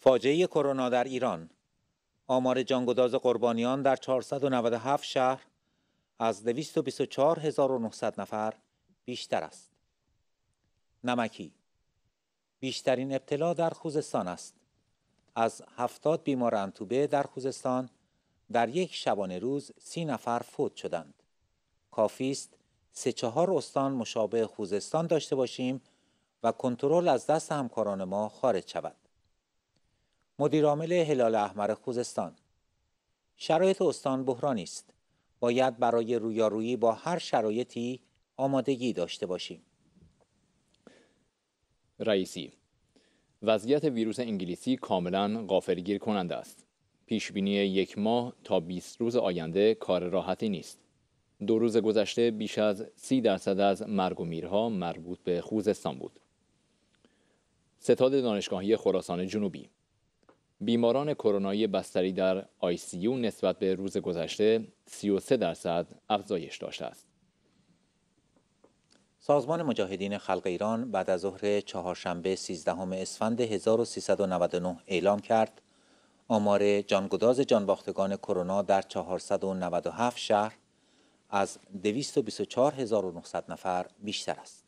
فاجعه کرونا در ایران آمار جانگداز قربانیان در 497 شهر از 224900 نفر بیشتر است. نمکی بیشترین ابتلا در خوزستان است. از 70 بیمار انتوبه در خوزستان در یک شبانه روز سی نفر فوت شدند. کافی است سه چهار استان مشابه خوزستان داشته باشیم و کنترل از دست همکاران ما خارج شود. مدیرعامل هلال احمر خوزستان شرایط استان بحرانی است باید برای رویارویی با هر شرایطی آمادگی داشته باشیم رئیسی وضعیت ویروس انگلیسی کاملا غافلگیر کننده است پیش بینی یک ماه تا 20 روز آینده کار راحتی نیست دو روز گذشته بیش از سی درصد از مرگ و میرها مربوط به خوزستان بود ستاد دانشگاهی خراسان جنوبی بیماران کرونایی بستری در آی سی یو نسبت به روز گذشته 33 درصد افزایش داشته است. سازمان مجاهدین خلق ایران بعد از ظهر چهارشنبه 13 اسفند 1399 اعلام کرد آمار جانگداز جانباختگان کرونا در 497 شهر از 224900 نفر بیشتر است.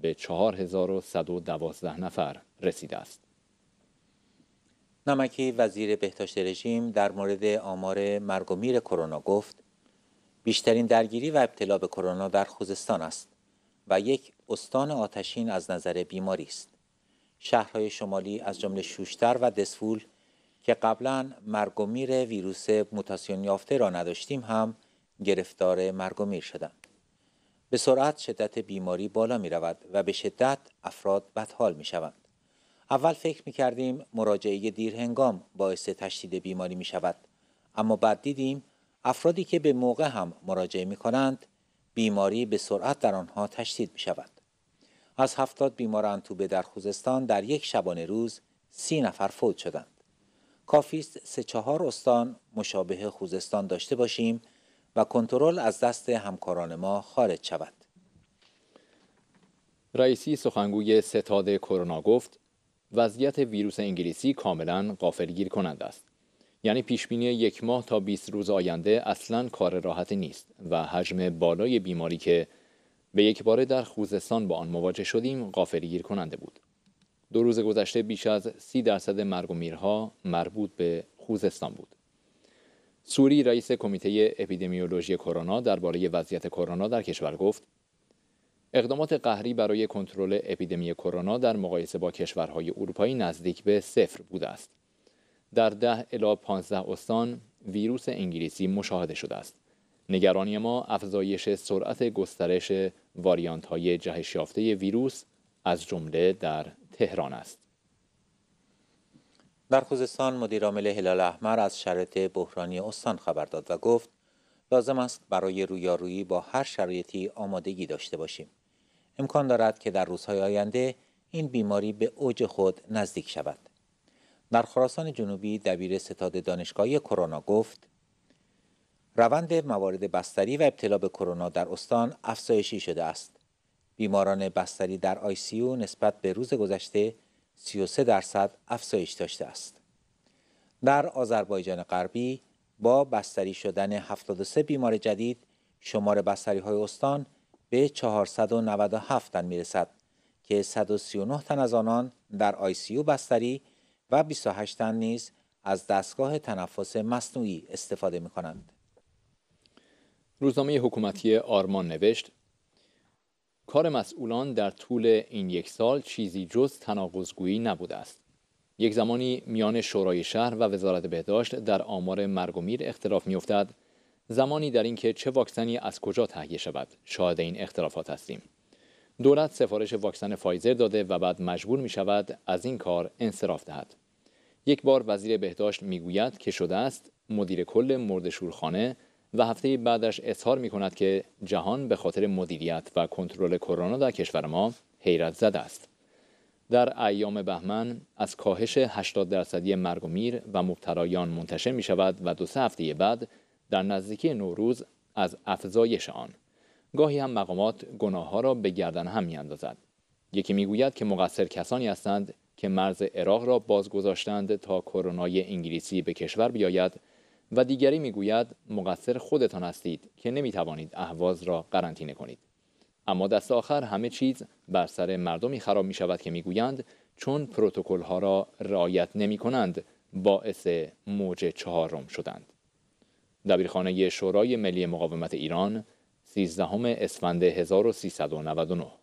به 4112 نفر رسیده است. نمکی وزیر بهداشت رژیم در مورد آمار مرگ و میر کرونا گفت بیشترین درگیری و ابتلا به کرونا در خوزستان است و یک استان آتشین از نظر بیماری است. شهرهای شمالی از جمله شوشتر و دسفول که قبلا مرگ و میر ویروس موتاسیون یافته را نداشتیم هم گرفتار مرگ و میر شدند. به سرعت شدت بیماری بالا می رود و به شدت افراد بدحال می شوند. اول فکر می کردیم مراجعه دیرهنگام باعث تشدید بیماری می شود. اما بعد دیدیم افرادی که به موقع هم مراجعه می کنند بیماری به سرعت در آنها تشدید می شود. از هفتاد بیمار انتوبه در خوزستان در یک شبانه روز سی نفر فوت شدند. کافیست سه چهار استان مشابه خوزستان داشته باشیم و کنترل از دست همکاران ما خارج شود. رئیسی سخنگوی ستاد کرونا گفت وضعیت ویروس انگلیسی کاملا غافلگیر کنند است. یعنی پیشبینی یک ماه تا 20 روز آینده اصلا کار راحت نیست و حجم بالای بیماری که به یک باره در خوزستان با آن مواجه شدیم غافلگیر کننده بود. دو روز گذشته بیش از سی درصد مرگ و میرها مربوط به خوزستان بود. سوری رئیس کمیته اپیدمیولوژی کرونا درباره وضعیت کرونا در کشور گفت اقدامات قهری برای کنترل اپیدمی کرونا در مقایسه با کشورهای اروپایی نزدیک به صفر بوده است. در ده الا 15 استان ویروس انگلیسی مشاهده شده است. نگرانی ما افزایش سرعت گسترش واریانت های جهش یافته ویروس از جمله در تهران است. در خوزستان عامل هلال احمر از شرایط بحرانی استان خبر داد و گفت لازم است برای رویارویی با هر شرایطی آمادگی داشته باشیم امکان دارد که در روزهای آینده این بیماری به اوج خود نزدیک شود در خراسان جنوبی دبیر ستاد دانشگاهی کرونا گفت روند موارد بستری و ابتلا به کرونا در استان افزایشی شده است بیماران بستری در آی سی او نسبت به روز گذشته 33 درصد افزایش داشته است. در آذربایجان غربی با بستری شدن 73 بیمار جدید شمار بستری های استان به 497 تن میرسد که 139 تن از آنان در او بستری و 28 تن نیز از دستگاه تنفس مصنوعی استفاده می کنند. روزنامه حکومتی آرمان نوشت کار مسئولان در طول این یک سال چیزی جز تناقضگویی نبوده است یک زمانی میان شورای شهر و وزارت بهداشت در آمار مرگ و میر اختلاف میافتد زمانی در اینکه چه واکسنی از کجا تهیه شود شاهد این اختلافات هستیم دولت سفارش واکسن فایزر داده و بعد مجبور می شود از این کار انصراف دهد یک بار وزیر بهداشت میگوید که شده است مدیر کل مرد شورخانه و هفته بعدش اظهار می کند که جهان به خاطر مدیریت و کنترل کرونا در کشور ما حیرت زده است. در ایام بهمن از کاهش 80 درصدی مرگ و میر و مبتلایان منتشر می شود و دو سه هفته بعد در نزدیکی نوروز از افزایش آن گاهی هم مقامات گناه ها را به گردن هم می اندازد. یکی میگوید که مقصر کسانی هستند که مرز عراق را بازگذاشتند تا کرونای انگلیسی به کشور بیاید و دیگری میگوید مقصر خودتان هستید که نمیتوانید اهواز را قرنطینه کنید اما دست آخر همه چیز بر سر مردمی خراب می شود که میگویند چون پروتکل ها را رعایت نمی کنند باعث موج چهارم شدند دبیرخانه شورای ملی مقاومت ایران 13 اسفند 1399